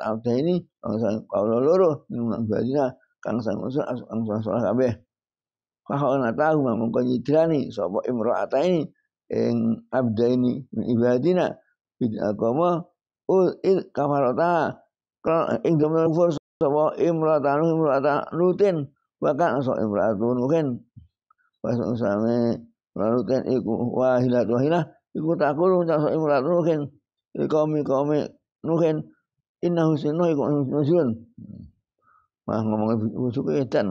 abdi ini kang kaula loro nang badina kang sang usul kang sang salah kabeh fakhona tahu mangko nyidrani sapa imra'ata ini yang abda ini ibadina bin agama ul il kalau ing demi kufur nu imra'atanu imra'ata rutin bahkan sapa imra'atun mungkin pas usame lalutin iku wahilat wahilah iku takulu sapa imra'atun mungkin Ikomi ikomi mungkin Inna husnul iku nusun. Wah ngomong busuk edan.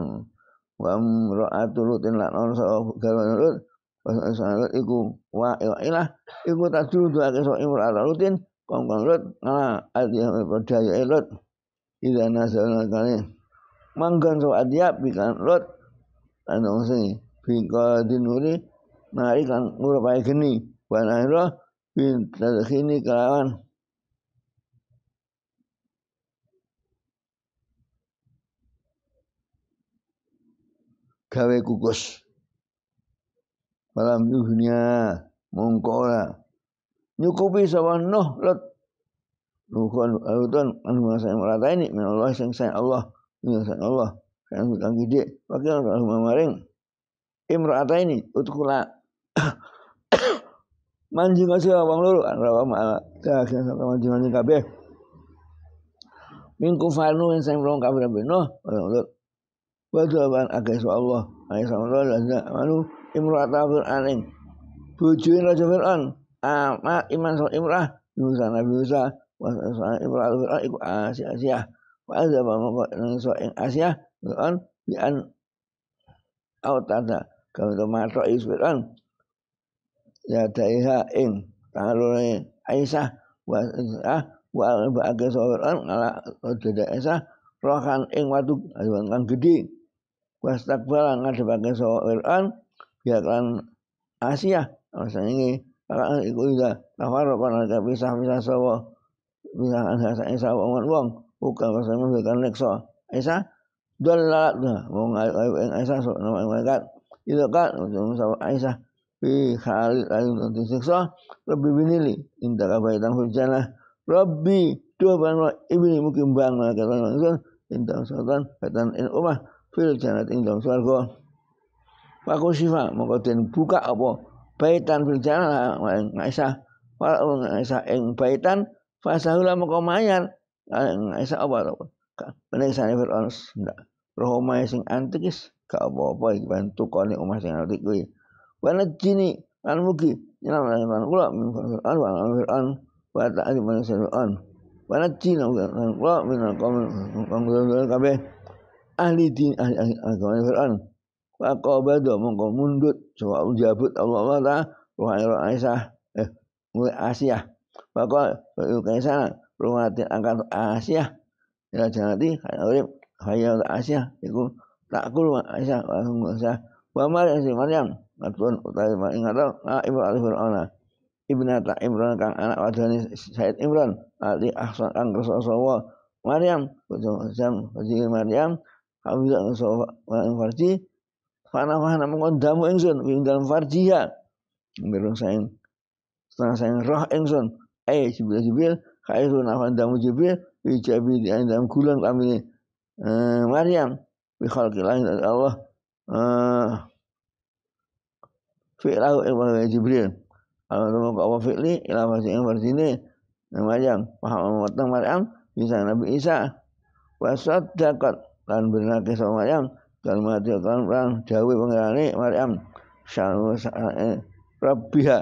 Wa imra'atul lutin lan ono sapa gawe lut. Salat iku wa ilah iku tadru doake sok imra'atul lutin kongkong lut ala adiyah berdaya e lut. Ida nasional kali. Manggon sok adiap bikan lut. Anu sing bingka dinuri mari kan ngurupai geni. Wa nahira bin tadkhini kelawan gawe kukus malam yuhnya mongkora nyukupi sawah noh lot Nuhon alutan anu saya merata ini min Allah saya Allah min saya Allah saya hutang gede wakil kalau maring. imrata ini utkula manjing kasih wong loro Anrawa ah, ma'ala daging sama ah, ya, ya, ya, manjing-manjing kabeh mingku fanu yang saya merong kabeh noh Lut wa dhaban agai Allah alaihi sallallahu alaihi wasallam imra'at fir'anin bojoin raja fir'aun ama iman sal imrah Musa Nabi Musa wa imra'at al-Qur'an iku asia asia wa adzaba mangko ing asia fir'aun bi an autada kalau to matok is fir'aun ya daiha ing tangan Aisyah wa ah wa ba'ake fir'aun ala dada Aisyah rohan ing watu kan gede wastakbal akan sebagai Quran biarkan Asia alasan ini akan ikut juga tafarokan ada pisah-pisah sawa pisah ada Isa wong wong bukan pasal memberikan lekso Isa dolalat dah wong ayu ing Isa sok nama malaikat itu kan untuk sawa Isa fi khalid ayu nanti siksa lebih binili indah kabaitan hujana Rabbi dua bangla ibni mukim bangla kata Indah sultan kata in umah fil jannat ing dalam swarga Pak sifa mongko den buka apa baitan fil jannah ngaisa wal ngaisa ing baitan fasahula mongko mayar ngaisa apa peneksane Firaun ndak roh omahe sing antikis ka apa-apa iki bantu tukone omah sing antik kuwi wala jini lan mugi nyelam lan kula min Firaun wa Firaun wa ta'ala min Firaun wala jini lan kula min kaum kaum kabeh ahli din ahli, ahli agama Fir'aun faqabada mongko mundut coba menjabut Allah Taala ruha Aisyah eh mulai Asia maka sana ruhatin angkat Asia ya janati urip hayal Asia iku Aisyah langsung Aisyah, wa Maryam si Maryam atun utawi ingat ibu alif Fir'aun ibnata Imran kang anak wadani Said Imran ali ahsan kang Rasulullah Maryam Maryam Maryam Alhamdulillah soal farji fana fana mengkon damu ingsun ing dalam farjiya mirung saing setengah saya roh ingsun eh jibil jibril khairu nafan damu jibil. fi jabi di dalam kulang kami ini, eh, Maryam bi kilang dari Allah eh, fi'lahu ing jibril Allah Allah fi'li ila fasi farji farsini nah, Maryam paham matang Maryam bisa Nabi Isa wa dakot kan benake sama Maryam kan mati kan dawuh pangerane Maryam syanu eh, rabbiha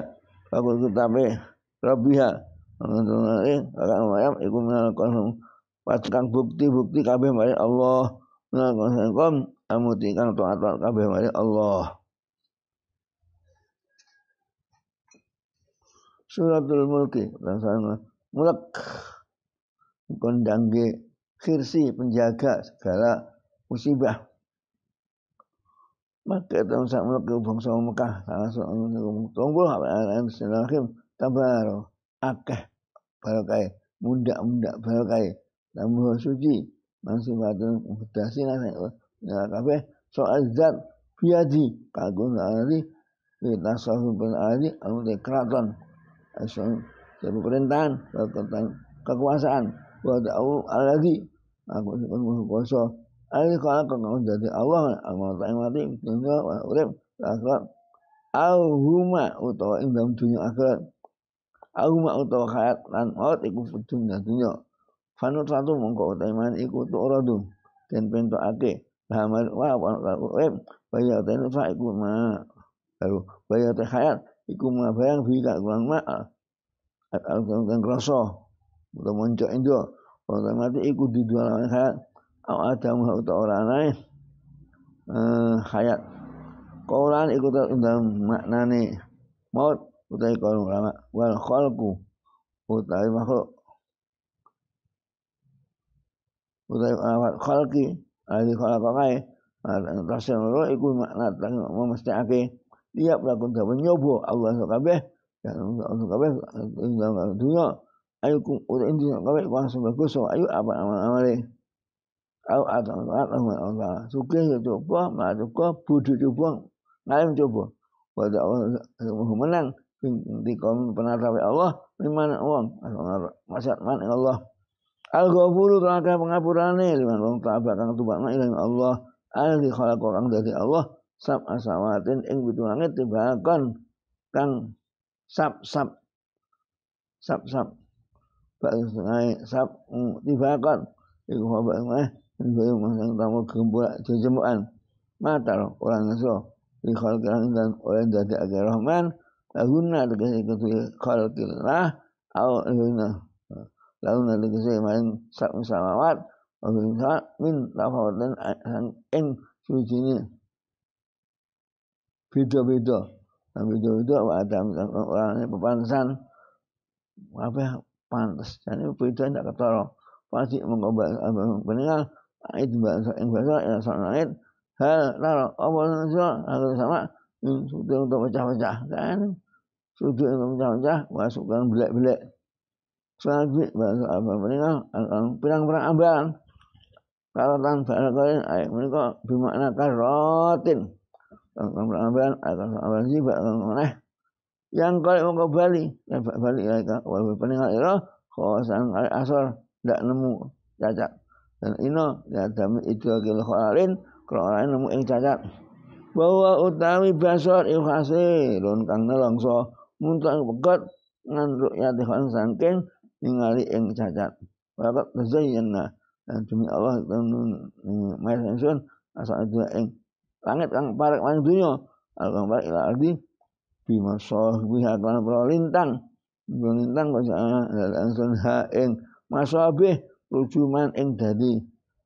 aku tetapi rabbiha ngene akan Maryam iku menakon patkan bukti-bukti kabeh mari Allah menakon kom amuti kang taat kabeh mari Allah Suratul Mulki rasanya mulak kondangge khirsi penjaga segala musibah maka tahu sama ke bangsa Mekah langsung tunggu bismillahirrahmanirrahim tabaru akeh barokai, muda-muda barokai, tambah suci masih batu, mutasi nasi ya kafe soal zat biadi kagun ali kita sahul pun ali anu keraton asal perintahan, kekuasaan buat ta'u alladhi aku ikut musuh poso ayo aku kau menjadi Allah amal tak mati dunia urip akhirat au utawa ing dalam dunia akhirat au utawa hayat lan maut iku dunia dunia satu mongko utawa iman iku tu ora dun den pentokake hamal wa wa urip bayar ten fa iku ma lalu bayar ten hayat iku ma bayang fi kurang ma al-kan rasa utawa monco Orang mati ikut di dua lawan hayat. Aw ada muha untuk orang lain. Hayat. Kaulan ikut makna maknani. Maut. Utai kaul ulama. Wal khalku. Utai makhluk. Utai alamat khalki. Adi khalaka kai. Rasul Allah ikut makna. Tengok memastikan mesti ake. Tiap lakukan dapat nyobo. Allah SWT. Dan Allah SWT. Dan Allah SWT ayo ayukum udah inti kawe kuasa bagus so ayu apa amal amale au atau atau Allah suka ya coba ma coba bodoh coba ngalim coba pada Allah menang kan, di kaum penata Allah dimana uang masat man Allah al ghafuru terangka pengapurane liman wong tabak kang tubakna ilang Allah al di khalaq orang dari Allah sab asawatin ing pitu langit tibakan kang sab sab sab sab Barisai sab tibakon Iku bapak semai Ibu masang tamu gemburak jejemuan Matar orang ngeso Di khalqilan dan oleh dati agar rahman Laguna dikasih ketui khalqilah Au laguna Laguna dikasih main sab samawat Wabisa min tafawatan Eng sujini Beda-beda Beda-beda Ada misalkan orangnya pepansan Apa pantas jadi itu tidak ketolong pasti apa abang peninggal ait bahasa ing bahasa ya sonait hal taro apa nuzul harus sama hmm, sudah untuk pecah-pecah kan sudah untuk pecah-pecah masukkan belak belak selagi bahasa abang peninggal akan pirang-pirang abang karotan kalian ayat mereka bimakna karotin akan pirang abang akan sama sih akan mana yang kalau mau kembali, balik ya kan wal peninggal ira khosan al asor ndak nemu cacat dan ino ya dami itu akil kalau krorain nemu yang cacat bahwa utawi basor don ya, kang so muntah pegat ngantuk ya tuhan sangking ningali yang cacat wakat tazayyanna dan demi Allah maha ingsun asal itu yang langit kang parek langit dunia, al kang parek ardi bima sahbi haklan prolintang prolintang kok ingsun ha ing masabih rujuman eng dadi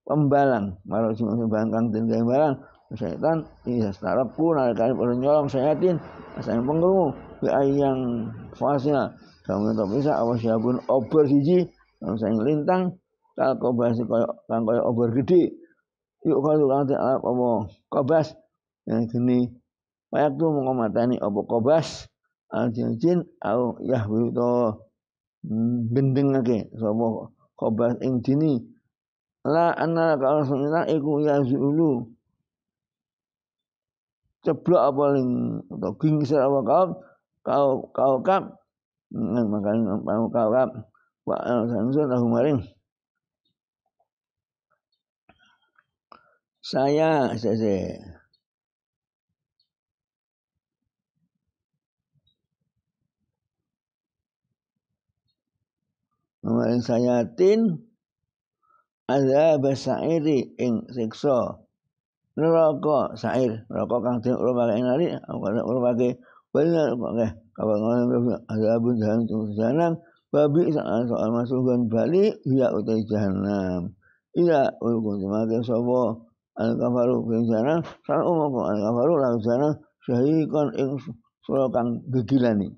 pembalang malah cuma sembahan kang den barang setan iya starap pun ada kali perlu nyolong tin, saya pengguru bi yang fasnya kamu tak bisa awas ya pun over siji kalau saya lintang kalau kau bahas kau kau over gede yuk kalau kau nanti apa kau bahas yang ini. Fayaktu mengomatani opo kobas al cincin, au yahwi to so hmm, sapa kobas ing dini la anna kalau sunna iku yazulu ceblok apa ling atau gingsir apa kau kau kau kap hmm, makanya mau kau kap wa sansun tahu maring saya saya Mamaring sayatin ada bersairi ing sekso neraka sair neraka kang den urmake ing nari urmake bener kok nggih kawan ada bun jahan jahanam babi soal masukan bali ya utai jahanam iya ulkun maka sapa al kafaru bin jahanam sal umum al kafaru lan jahanam syahikon ing sura kang gegilani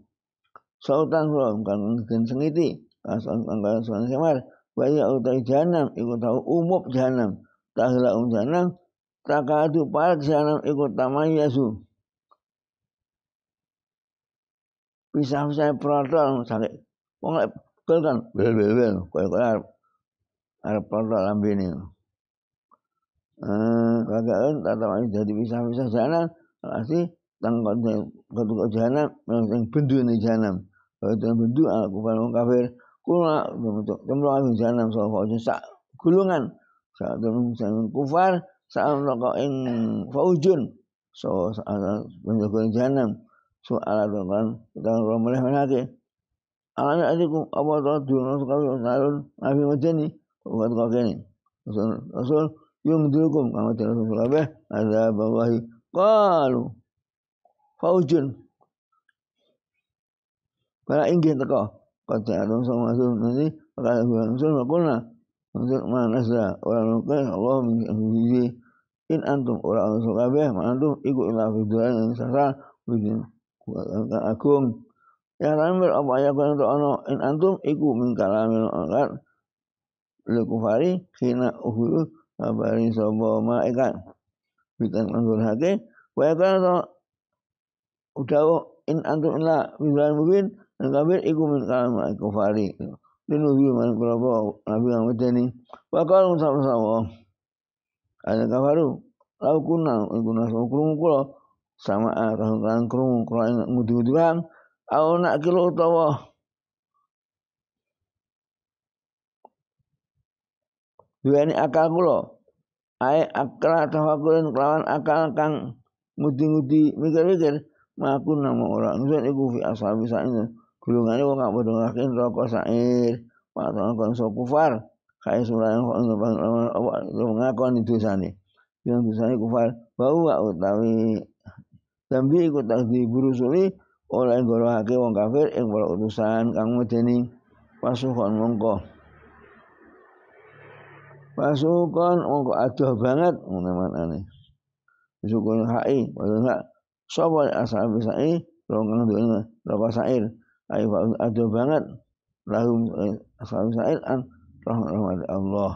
sautan sura kang den sengiti angkara asal semar Waya utai janam ikut tahu umum janam Tahila um janam Takadu palak janam ikut yesu. Pisah saya peradal sakit Wong lek bel kan bel bel bel Kaya kaya Arab protol ambini eh, Kagak kan? tata maju jadi pisah-pisah janam Pasti tangkot ketuk janam Yang bendu ini janam Kalau bendu aku kafir kula jumlah anu min jahannam sawfa sak gulungan sak jumlah min kufar sak rokok ing faujun so penjagaan jahannam so ala dengan kita romeleh menate ala adikum apa to dunia sekali narun nabi medeni buat kau kene rasul rasul yung dilukum kamu tidak sulabe ada bawahi kalu faujun para inggih teko قطعة صومات النبي فقال أبو منصور فقلنا منصور Masud orang sa orang الله Allah أمره in antum orang sukabe ma antum ikut ilah fitrah yang sasa bikin kuatkan agung ya ramil apa ya kan ono in antum ikut min kalamil angkat le kufari kina uhuru kabari sapa malaikat bitan anggur hake wa kan udah in antum ila fitrah mubin Nakabir iku min kalam kufari. Dinubi man kulapa nabi yang medeni. Bakal sama-sama. Ada kafaru. Lau kuna iku nasu kula sama kang ah, kang krungu kula ngudu-nguduan au nak kilo utawa ini akal kula ae akal tafakurin kelawan akal kang ngudi-ngudi mikir-mikir maku nama orang nusun iku fi bisa sa'in Kulungane wong gak padha ngakin rokok sair. Paton kon so kufar. Kae surah yang itu dosane. Yang dosane kufar. Bahwa utawi Dambi ikut takdi burusuli oleh gorohake wong kafir yang para utusan kang medeni pasukan mongko. Pasukan mongko aduh banget teman-teman manane. Pasukan HI, padahal sobat asal bisa ini, rong dulu rokok sair ayo ada banget lahum eh, asal sa'il an rahmat Allah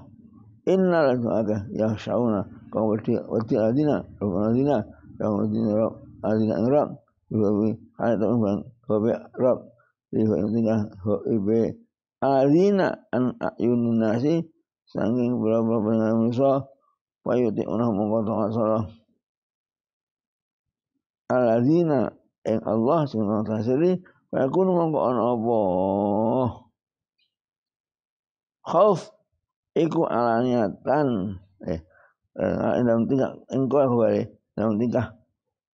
Inna innal du'aka ya syauna kaum wati wati adina rabbana adina kaum adina rabb adina rabb bi hayat umman kabe rabb bi tinggal ibe adina an ayunin nasi sanging berapa pendengar manusia payuti unah mengkotongan salah aladina yang Allah subhanahu wa ta'ala Aku mongko ana apa? Khauf iku alaniatan eh, eh dalam tingkah engkau huwa dalam tingkah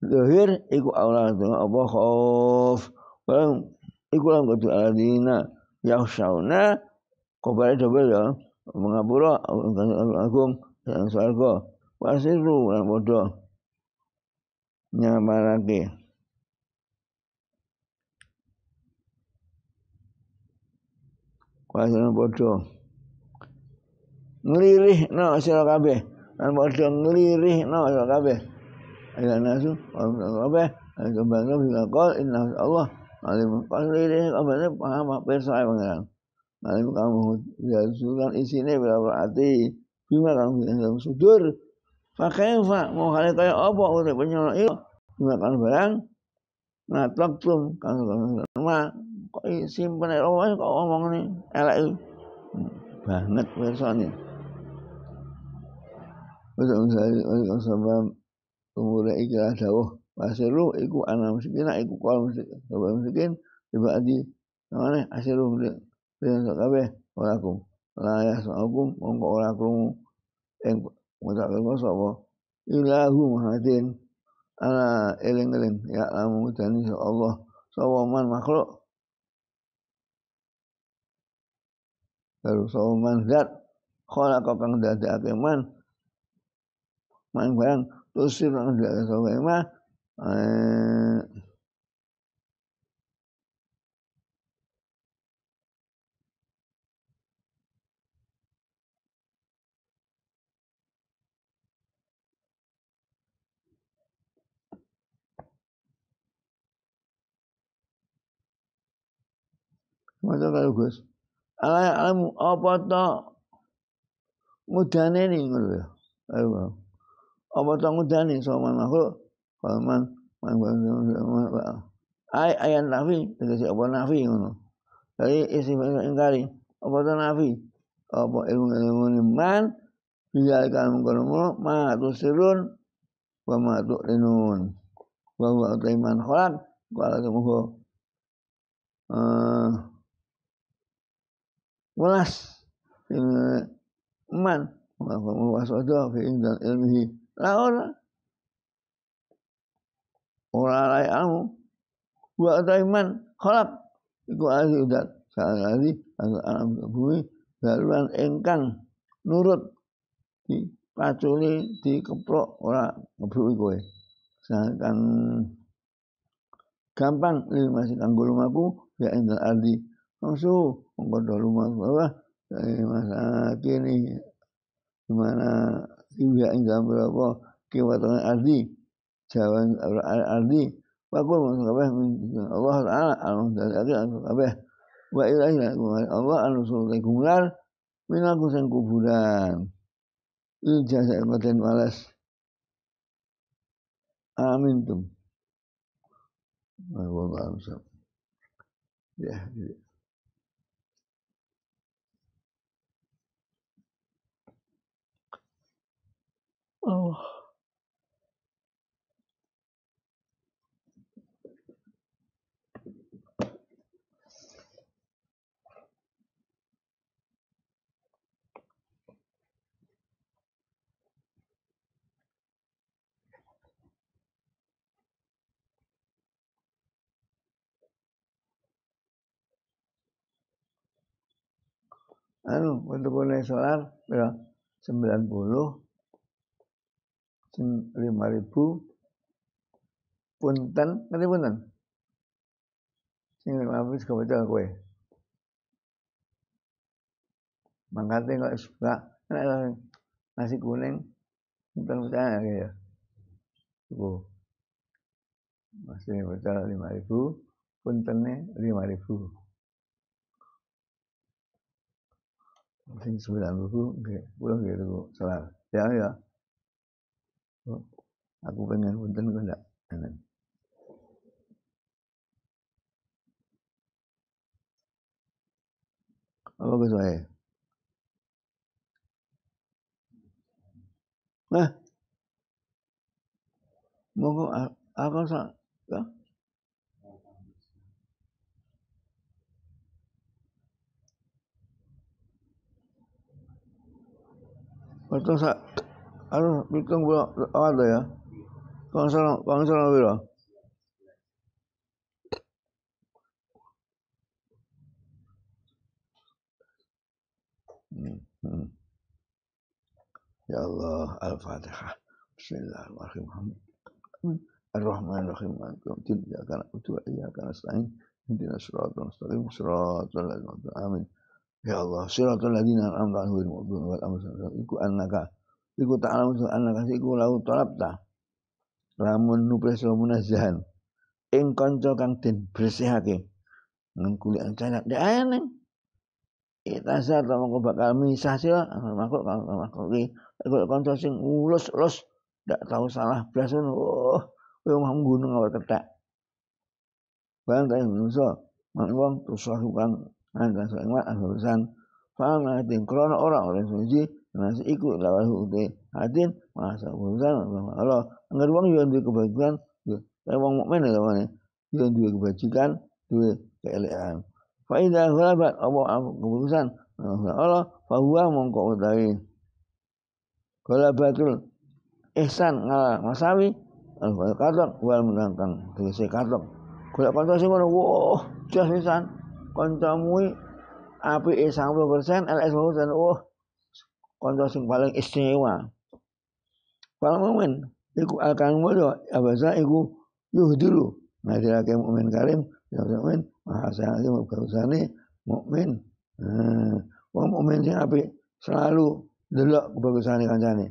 zahir iku aula apa khauf Barang iku lan kudu aladina yakhshawna kabare dobel ya mengapura agung dan swarga wasiru lan padha nyamarake Wasun padha. Nglirihna sira kabeh. Lan padha no sira kabeh. Ayo nasu, kabeh. Kembang nabi ngakol, inna Allah. Alim kan lirih kabeh paham apa saya pengeran. Alim kamu ya sukan isine berapa hati. Bima kamu dalam sudur. Pakai fa mau kali kaya apa urip penyono iku. Iya. Bima kan barang. Nah, tlok tum kan ma kok simpen wae oh, eh, kok ngomong nih elek hmm, banget persone Betul saya sama sebab umur iki dawuh wasiru iku anak miskin iku kalau miskin sebab miskin tiba di ngene asiru dengan kabeh ora ku la ya sakum mongko ora krungu mau mutak kene sapa ilahu hadin ala eling-eling ya amu dani ya Allah man makhluk baru so oh, man zat kola kau kang dadi ake man man barang tusir kang dadi sawo man eh, eh. Masa kalau gue ala alam apa to mudane ni ngono ayo bang apa to mudane sama makhluk kalau man man ay ayan nafi tegese apa nafi ngono jadi isi ingkari apa to apa ilmu ilmu ni man biarkan mengkono ma tu sirun wa ma tu linun wa wa utai man kholak kalau kamu welas man wasada fi indal ilmihi la ora ora lai amu wa daiman kholak iku ahli udat salali alam bumi daluan engkang nurut di paculi dikeprok ora ngebrui kowe sedangkan gampang ini masih kanggo lumaku ya indal ardi langsung mengkodol umat bahwa dari masa kini gimana juga enggak berapa kewatan ardi jawan ardi pakul kabeh Allah taala al dari akhir kabeh wa ilahi Allah al anu rasul kumlar minaku sang kuburan itu jasa katen malas amin tum Allah Ya, ya. Oh. anu untuk venezolan berapa 90 sing 5000 punten ngerti punten sing 5000 sing bocah kowe mangkate kok suka nasi kuning punten bocah ya Wow. Masih bocah 5000 puntene 5000 sing sembilan ribu, pulang gitu salah. Ya ya. aku pengen wonten kok ndak anan apa guys wae nah monggo aku sa ya Ano, bitang ba ada ya? Kang sana, kang sana wira. Hmm, hmm. Ya Allah, Al-Fatihah. Bismillahirrahmanirrahim. Ar-Rahmanirrahim. Antum iyyaka na'budu wa iyyaka nasta'in. Ihdinash shiratal mustaqim, shiratal ladzina an'amta Ya Allah, al ladzina al 'alaihim al maghdubi al waladhdallin. al annaka Iku alam so anak ku lau tolapta. Lamun nupres lo munazahan. Ing konco kang tin bersihake. Nang ancanak ancana. Dek ayaneng. Itasa tak mau bakal misah sih lah. Ya. Makhluk makhluk ini. kalau konco sing ulos ulos Dak tahu salah belasan. Oh. Kau mau gunung awal ketak. Bang kaya manusia. Mak wong tusah kang. Anda sesuai dengan urusan. Faham nanti. Krono orang orang suci. Nasi ikut lawan hukte hatin masa bukan Allah. Angger wong yo duwe kebajikan, kaya wong mukmin mana ya. Yo duwe kebajikan, duwe keelekan. Fa idza ghalabat apa keputusan nah, Allah fa huwa mongko utawi. Ghalabatul ihsan ngalah masawi al katok wal menangkang tegese katok. Golek kanca sing ngono, wah, jas pisan. Kancamu apike 100 LS 50%. Wah, Kondo sing paling istimewa. Kalau momen iku akan mulia abasa ya iku yuhdiru ngadirake mukmin karim ya mukmin mahasane mukmin mukmin nah, wong mukmin sih api selalu delok kebagusane kancane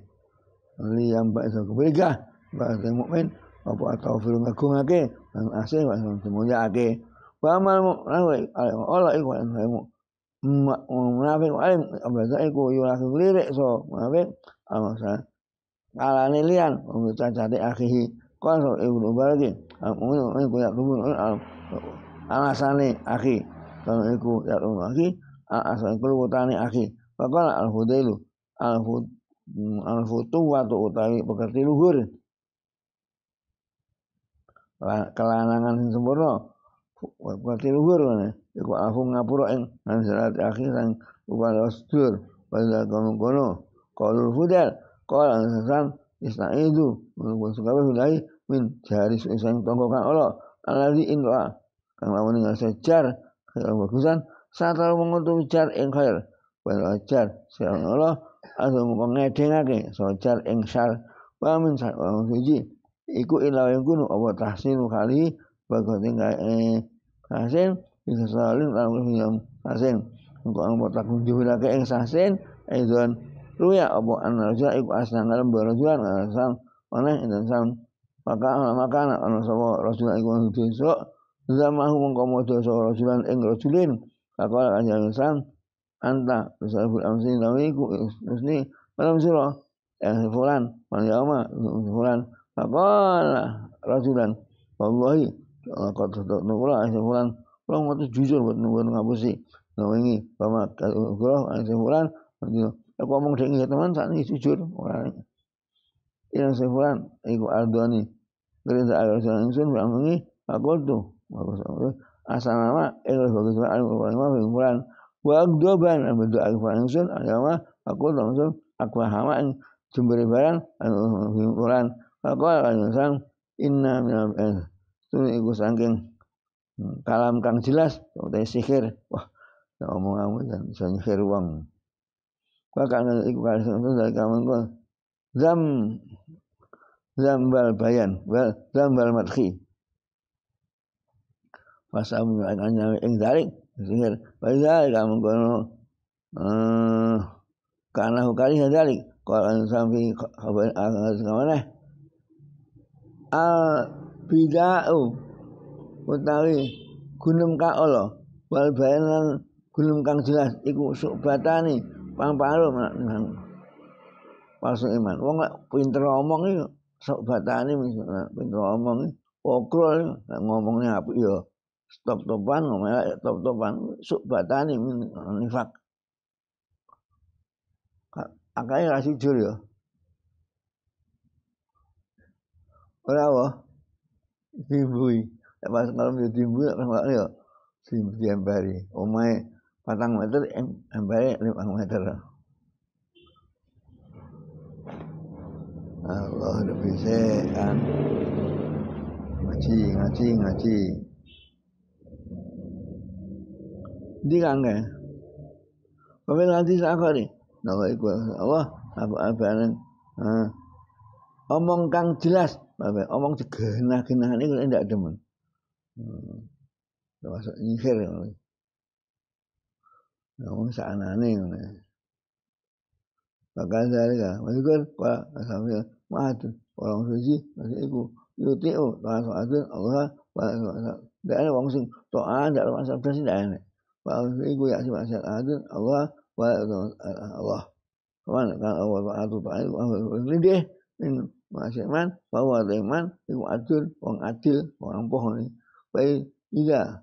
liyam bak iso kebeligah bahasa mukmin apa atau film ngagungake lan asing lan semuanya ake wa mal Allah iku munafik alim abasa iku yulafi lirik so munafik abasa ala nilian umita cari akhihi kon so ibnu lagi, amun iku ya kubun alasan alasane akhi kalau iku ya kubun akhi asan kulo utane akhi Bagaimana al hudailu al hud al futu watu utawi pekerti luhur kelanangan sempurna pekerti luhur mana iku aku ngapura ing an akhir sang upala sedur pada kono kono fudel fudal kala isna itu menunggu sukabe hulai min jari sang tongkokan Allah alladzi in ra kang lamun ngasih jar kalau bagusan lalu mengutuk jar ing khair pada car sang Allah anu mung so sojar ing syar wa sar orang wa iku ilawe kuno apa eh, tahsin kali bagote eh hasil bisa salim alul yang sasin engko ang botakun juhulake ing sasin eh, aizon ruya apa anarja iku nggak ngalem barajuan sang mana dan sang maka maka ana sapa rasul iku dosa zamahu mengko modho sapa rasulan ing rasulin kakala kanjeng sang anta rasul amsin lawiku usni malam sira eh fulan man yauma fulan faqala rasulan wallahi laqad sadaqna fulan kalau mau jujur buat nunggu ngapusi, wengi bama kalau gurau anak sebulan, aku ngomong dengan teman saat ini jujur orang. yang sebulan, ikut arduani, gerita agak seorang bilang ini aku tuh, bagus bagus asal nama, ikut bagus bagus aku mah sebulan Wang dua ban, berdoa kepada insun, agama, aku langsung, aku hamaan, sumber barang, aku sebulan aku akan insan, inna minal eh, tuh ikut sangking kalam kang jelas utawa sihir wah tak omong aku dan iso nyihir wong wa kana iku dari kamu kok zam zam bal bayan wal bal madhi Pasam hanya ing dalik sihir bisa kamu kono eh karena hukali dalik kalau sampai kawan kawan al bidau utawi gunung kaolo wal bayanan gunung kang jelas iku sukbatani pangparo nang palsu iman wong gak pinter omong iku sukbatani misalnya pinter omong iku ngomongnya apa yo stop topan ngomongnya stop topan sukbatani nifak akhirnya rasi jujur yo ora wo dibuih pas malam yo timbu pas malam yo timbu diambari omae oh, patang meter em lima meter Allah lebih sehat kan. ngaji ngaji ngaji di kangge pemain ngaji sakari nama iku Allah apa apa omong kang jelas omong segenah genahane kok tidak demen lo vas a ingerir. Vamos a ananin. Maka zalika mazkur qala asamia ma'atu wa lam suji nasibu yuti'u wa sa'atun Allah wa sa'atun dan wong sing taat dan wong sing presiden wa iku ya sing sa'atun Allah wa Allah Kawan kan Allah Allah, atu ta'ala wa lidih min masyaman bahwa iman iku adil wong adil wong ampuh فإذا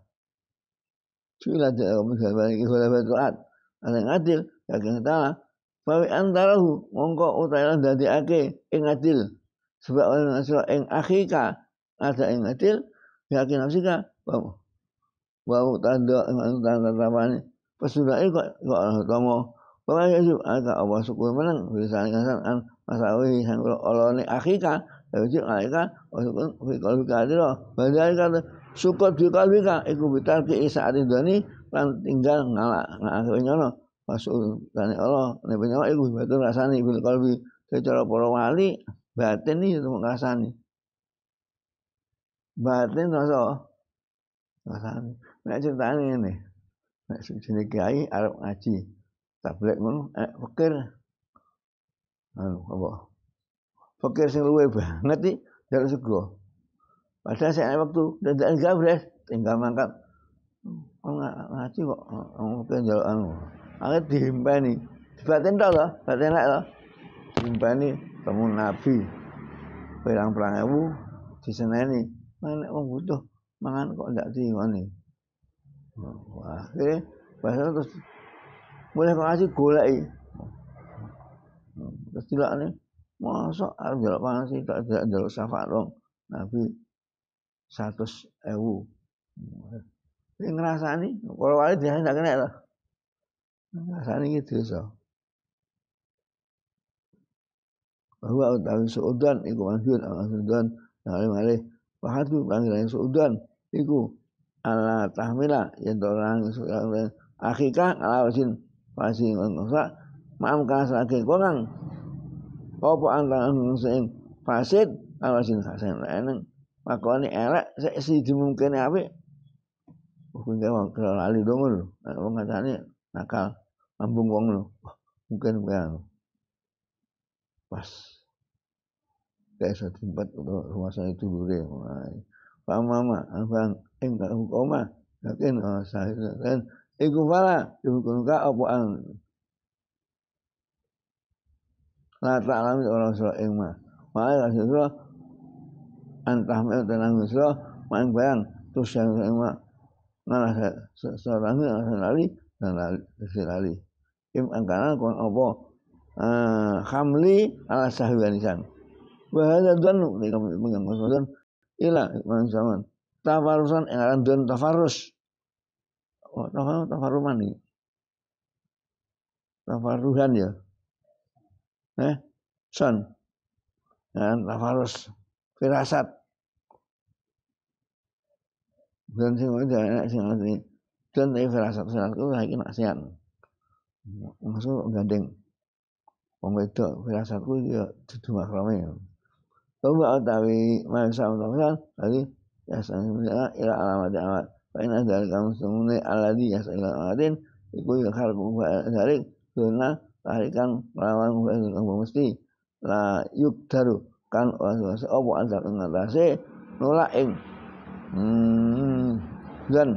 سئلت مثل ذلك خلفاء القرآن ada yang adil kagak taala Fawi antarahu mongko utawa dadi ake ing adil sebab orang asra ing akhika ada ing adil yakin nafsika bahwa bahwa tanda tanda tamane pesudah kok kok Allah tomo bahwa sih agak Allah syukur menang bisa ngasan an masawi sang olone akhika Yesus aika syukur fi kalbi kadira badai tuh Sukut bi kalbika iku bitar ki Isa idoni lan tinggal ngalak ngakake nyono masul kane Allah nabi nyono iku batur rasani bil kalbi secara para wali batin iki ngrasani. Batin rasa rasani. Nek ceritane ngene. Nek jenenge kiai arep ngaji tablet ngono eh, pikir anu apa pikir sing luwe banget iki jalur sego Padahal saya waktu dan tidak gabres, ya. tinggal mangkat. Hmm, kok nggak ngaji kok? Hmm, hmm, mungkin jalan anu. Akhirnya dihimpani. Dibatin tau lah, batin lah lah. Dihimpani kamu nabi. Perang perang sana ini. Mana orang butuh mangan kok tidak nih, Akhirnya bahasa terus mulai ngaji golai. Terus tidak nih, masuk harus jalan panas, tidak jalan syafaat dong. Nabi seratus ewu ini ngerasa nih, kalau wali dia tidak kena lah nih gitu so bahwa utawi seudan iku manjun ala seudan ngalih malih wahatu panggilan seudan iku ala tahmila yang dorang akikah ala wasin wasin ngosa maam kasake kurang apa antara sing fasid ala wasin hasan eneng makone elek sik siji mungkin apik. Mungkin wong kelo lali dong lho. Wong ngatane nakal ambung wong lho. Mungkin kan. Pas kayak saya tempat rumah saya itu dulu ya, Pak Mama, Abang, enggak hukum koma, yakin oh, saya kan, Iku fala, dihukum ka apa an? Lah tak alami orang sholat ing mah. Mak ayo antahmil tenang nusro main bayang terus yang sama ngalah seorang ngalah lali dan si lali im angkana kon opo eh, hamli ala sahwanisan bahasa kamu kami megang ilah ila zaman tafarusan yang aran tafarus oh tafar tafaruman nih tafaruhan ya eh son dan tafarus firasat. Dan sing kuwi enak sing ngerti. Dan tapi firasat firasat kuwi saiki nasihat. Maksud gandeng. Wong wedok firasat kuwi ya dudu makrame. Coba utawi masa utawa tadi ya sanjana ila alamat amat. Faina dari kamu semuanya aladi ya sanjana alatin. Iku ya kalau dari zona tarikan melawan kubu mesti la yuk daru kan wasu abu an zaɓin Allah sai nola in zan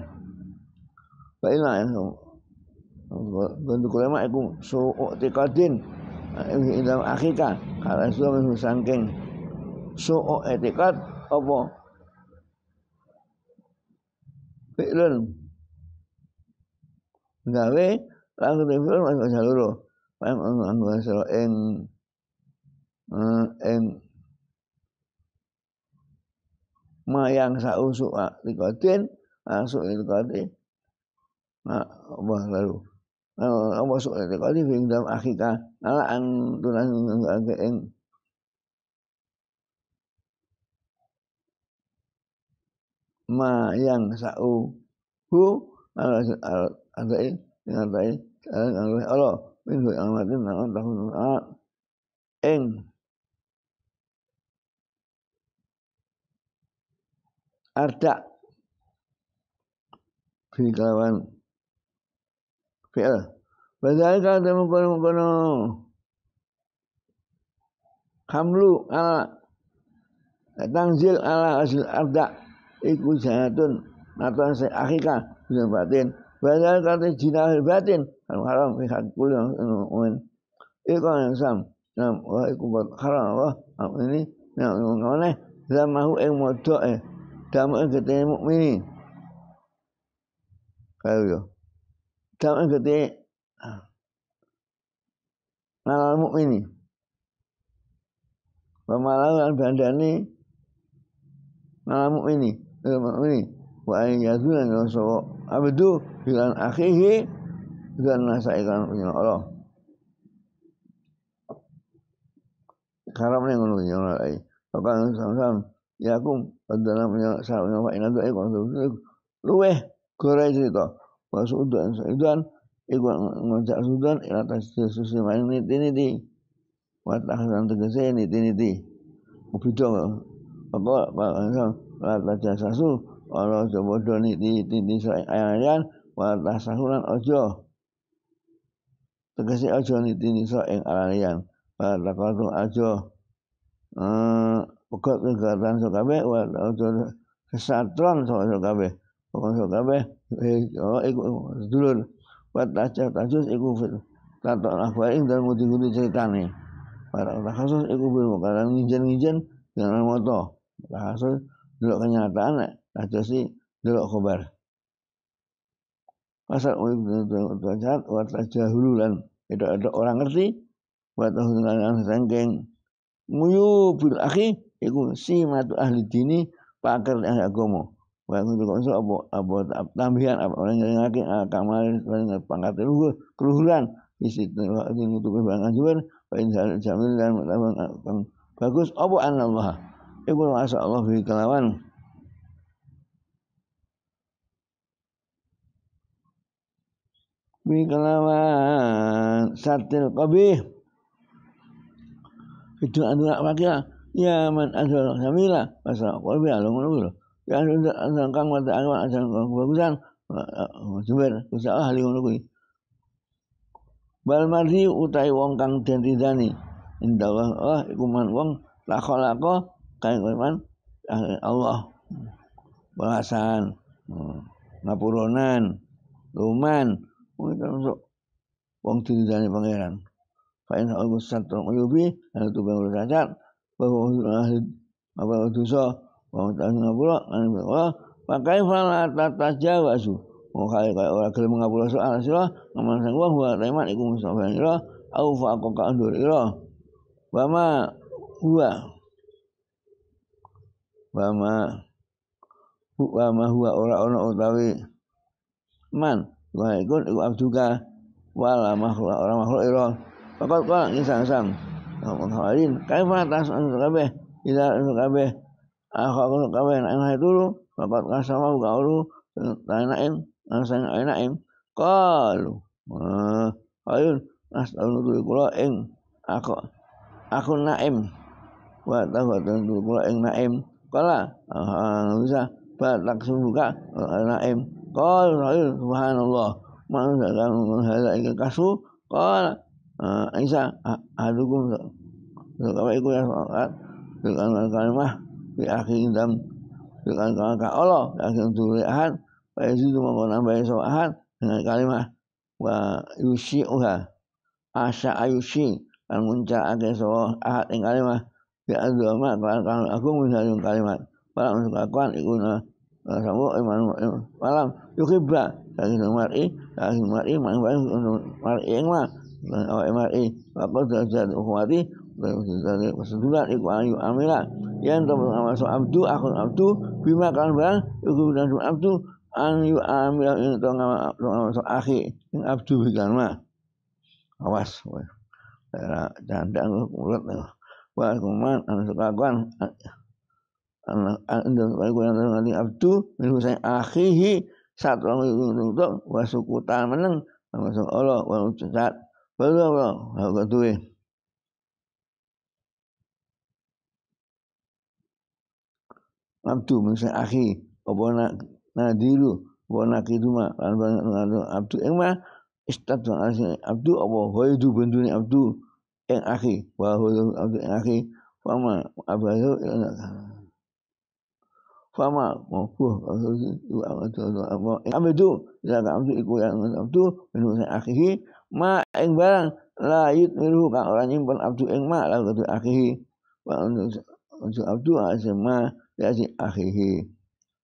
ba ina yin hau ban da kula ma'aiku so otikatin idan akika kada su mai sangkin so otikat apa fi'lun gawe langsung di fi'lun masuk jalur Pak Ang Ang Ang Ang Ang mayang sausu likotin asu likotin nah, nah, nah Allah lalu Allah suka likotin film dalam akikah ala enggak eng ma yang sau hu ala ada ini dengan baik Allah minhu yang mati naon tahun nah, eng arda fi kelawan fi'il Padahal kalau ada mengkono-mengkono Hamlu ala Tangzil ala hasil arda Iku jahatun Natuan se akhika Bisa batin Padahal kata jinahil batin Kalau haram Fihak kuliah Umin Iku yang sam Nam Wah iku buat haram Allah Ini Nam Ngomongnya Zamahu ing modo'e eh. Damak gede mukmini. Kayo yo. Damak gede nalal ini, Pemalau dan ah, bandani nalal mukmini. Nalal mukmini. Wa ayin yadunan yosowo. Abdu bilan akhihi dan nasa iklan punya Allah. Karam nih ngono ngono lagi. Bapak sama-sama ya aku padahal menyapa ina ikon ekor luwe gore cerita wasudan sudan ikon ngajak sudan ila tas susi main niti niti watah dan tegese niti niti ubido apa apa lata jasa su ala di niti niti ayam watah sahulan ojo tegese ojo niti niti ayam alalian watah tuh ojo eh pekot kekuatan sokabe kesatron sokabe pokok sokabe eh, oh ikut dulur buat aja tajus ikut fit tato akbaring dan ngudi ngudi ceritane para kasus ikut bil mukaran ngijen nginjen dengan moto kasus dulu kenyataan tajus eh, si dulu kabar pasal wajat wajat jahululan itu ada orang ngerti buat hululan yang sengkeng muyu bil akhi iku simatu ahli dini pakar ahli agama wa kuntu kok apa apa tambahan apa orang yang ngake kamal pangkat luhur keluhuran isi ing nutupi bang anjuran pain inzal jamil dan mutabang bagus apa anallah iku masa Allah bi kelawan bi kelawan satil kabi itu anak wakil Ya man asal samila pasal kolbi alung alung Ya asal kang mata anwa asal kang bagusan sumber ya, ya, oh, usaha ahli ngono kuwi. Bal mardi utai wong kang den dani Indah Allah oh, ikuman man wong lakolako kae man ya, Allah. Balasan. Hmm, ngapuronan, luman, termasuk wong dani pangeran. Fa inna Allah satron lalu ana tubang urusan apa dosa wonten ngapura lan ora pakai fala tata jawa su oh kae ora gelem ngapura soal sira ngomong sang wong wa iku mustofa ira au fa aku ira wa ma huwa wa ma ora ana utawi man wa ikun iku abduka wala makhluk ora makhluk ira pokok kok ngisang-sang kamu halin kaifa atas anu kabe ila anu kabe aku anu kabe nah itu lu bapak kasama buka ulu tanain nasanya ainain kalu halin eh, nas anu tuh kula eng aku aku naim buat tahu tuh anu tuh kula eng naim kala ah bisa batak sembuka eh, naim kalu halin subhanallah mana dalam hal ini kasu kala Anisa, ah, Isa adukum apa iku ya salat dengan kalimah di akhir dalam dengan kata Allah di akhir duri ahad wa yazidu mongko nambah ahad dengan kalimah wa yusyi'uha asya ayusyi kan muncak ake sawa ahad ing kalimah bi adzama kan kan aku minhal kalimat para untuk akuan ikuna ah, sawu iman malam yukibra dari mar'i dari mar'i mang mar'i ing mah dan OMRI Bapak Zazad Uhwati Wasedulat Iku Ayu Amila Yang terpertama So Abdu Akun Abdu Bima kan bang Iku dan So Abdu An Yu Amila Yang terpertama So Akhi Yang Abdu Bikan mah Awas Janda Aku Mulut Wa Kuman Anu Sukakuan Anu Anu Abdu Minum Saya Akhihi Satu orang Anu Anu Anu Anu langsung Allah, Anu Bala wala hak duwe. Abdu misal akhi apa nak nadiru apa nak itu lan abdu ing mah istat abdu apa hoidu bendune abdu ing akhi wa hoidu abdu ing akhi fama abadu fama mafuh itu, abdu itu, yang itu, minum itu, ma ing barang la miru kang ora nyimpen abdu ing ma la kudu akhihi wa untuk abdu asma ya si akhihi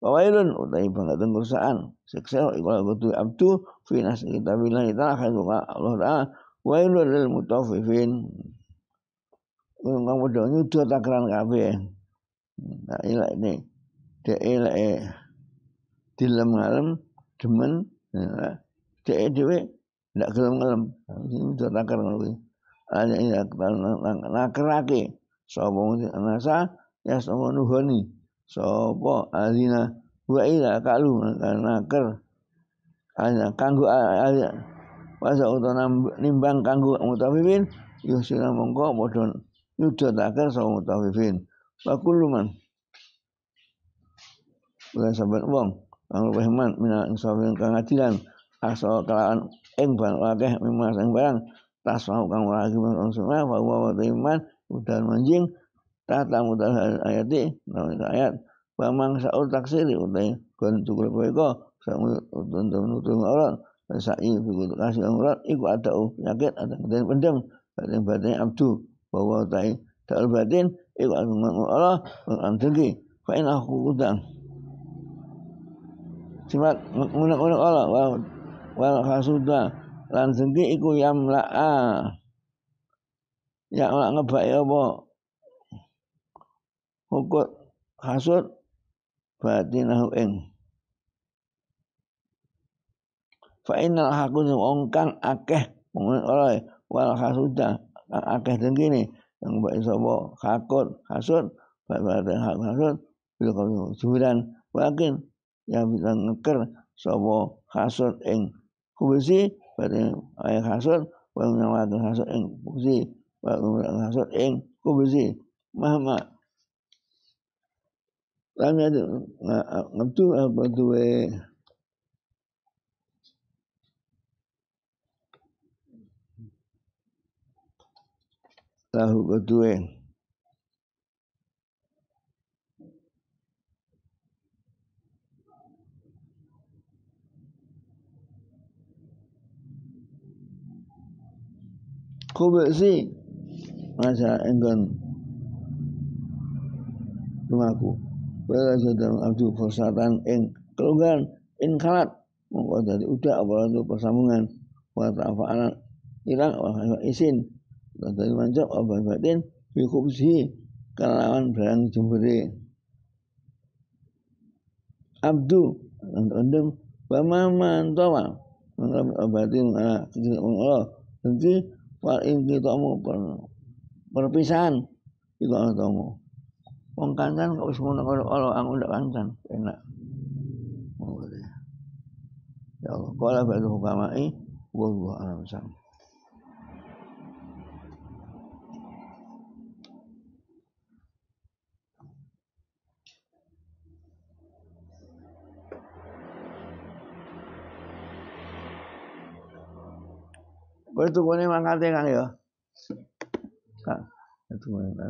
wa wailun utai pangatan kerusakan siksa iqra kudu abdu fi bilang kita akan khairu Allah ta'ala wailun lil mutaffifin Wong wedok nyudot takaran kabeh. Tak nah, elek nih. dia elek dilem ngalem demen ya. dia dhewe tidak gelem-gelem. Itu takar ngeluhi. Hanya ini nakar lagi. Sopo mungkin anasa. Ya sopo nuhoni. Sopo alina. Wa ila kalu. Nakar. Hanya kanggu alia. Pasal utana nimbang kanggo mutawifin yusina ya mongko bodon nyudhataken sa mutawifin. Wa kullu Bukan sahabat wong Kang Rahman Mina insafin kang adilan asal kelawan ing barang akeh mimas ing barang tas mau kang lagi menung sunah wa wa iman udan manjing tata mudal ayati nang ayat wa mang saul taksiri utai kon cukur poiko samu untuk nutung orang sa'i begitu kasih orang iku ada penyakit ada kemudian pendem batin batin abdu bahwa tai dal batin iku agung Allah mengamdegi fa in aku kudang sifat mengunak-unak Allah wa wal hasuda lan sengki iku yamla'a yakla ngebaki apa hukut hasud batinahu ing fa innal hakun ongkang akeh oleh wal hasuda kang akeh dengkine yang baik sapa hakut hasud batinahu hak hasud bila qawl juran wakin yang bisa ngeker sapa hasud ing thì ai xuất xuất ông ông nhà kubisi pada xuất hasud wa nawadu hasud mà mà wa hasud ing ngắm tu ở ada tuệ apa tuwe lahu tuệ si masa enggan rumahku, bela jadang abdu persatan eng kelugan eng kalat mongko jadi udah apa itu persambungan anak hilang irang wa isin dan dari mancap apa batin cukup sih kelawan berang jemberi abdu dan endem bama mantawa Mengalami obatin anak kecil Allah Nanti Wal ingkitamu perpisahan iku ana tamu. Wong kancan kok wis ngono karo Allah aku tidak? kancan enak. Ya Allah, kalau bagi hukamai, wallahu a'lam. Por eso ponemos a la